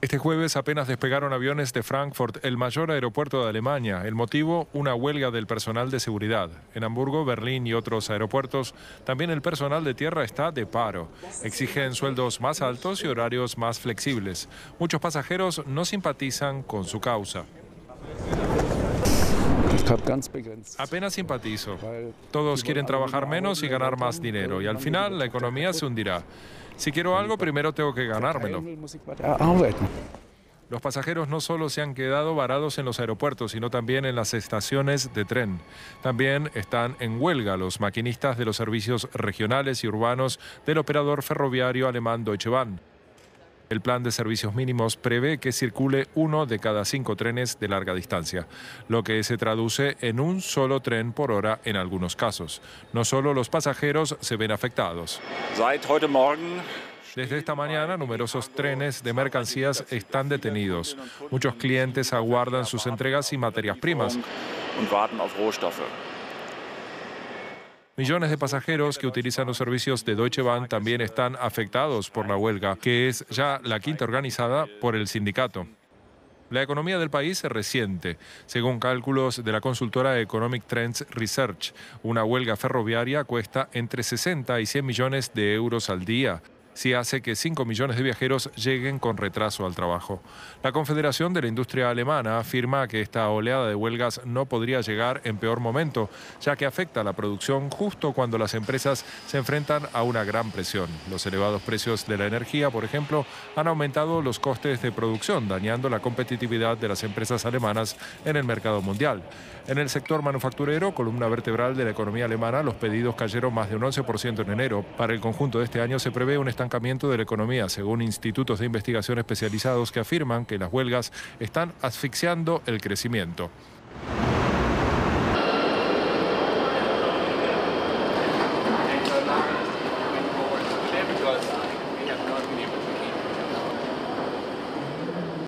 Este jueves apenas despegaron aviones de Frankfurt, el mayor aeropuerto de Alemania. El motivo, una huelga del personal de seguridad. En Hamburgo, Berlín y otros aeropuertos, también el personal de tierra está de paro. Exigen sueldos más altos y horarios más flexibles. Muchos pasajeros no simpatizan con su causa. Apenas simpatizo. Todos quieren trabajar menos y ganar más dinero y al final la economía se hundirá. Si quiero algo, primero tengo que ganármelo. Los pasajeros no solo se han quedado varados en los aeropuertos, sino también en las estaciones de tren. También están en huelga los maquinistas de los servicios regionales y urbanos del operador ferroviario alemán Deutsche Bahn. El plan de servicios mínimos prevé que circule uno de cada cinco trenes de larga distancia, lo que se traduce en un solo tren por hora en algunos casos. No solo los pasajeros se ven afectados. Desde esta mañana, numerosos trenes de mercancías están detenidos. Muchos clientes aguardan sus entregas y materias primas. Millones de pasajeros que utilizan los servicios de Deutsche Bahn también están afectados por la huelga, que es ya la quinta organizada por el sindicato. La economía del país se resiente, según cálculos de la consultora Economic Trends Research. Una huelga ferroviaria cuesta entre 60 y 100 millones de euros al día si hace que 5 millones de viajeros lleguen con retraso al trabajo. La Confederación de la Industria Alemana afirma que esta oleada de huelgas no podría llegar en peor momento, ya que afecta a la producción justo cuando las empresas se enfrentan a una gran presión. Los elevados precios de la energía, por ejemplo, han aumentado los costes de producción, dañando la competitividad de las empresas alemanas en el mercado mundial. En el sector manufacturero, columna vertebral de la economía alemana, los pedidos cayeron más de un 11% en enero. Para el conjunto de este año se prevé un estancamiento de la economía, según institutos de investigación especializados que afirman que las huelgas están asfixiando el crecimiento.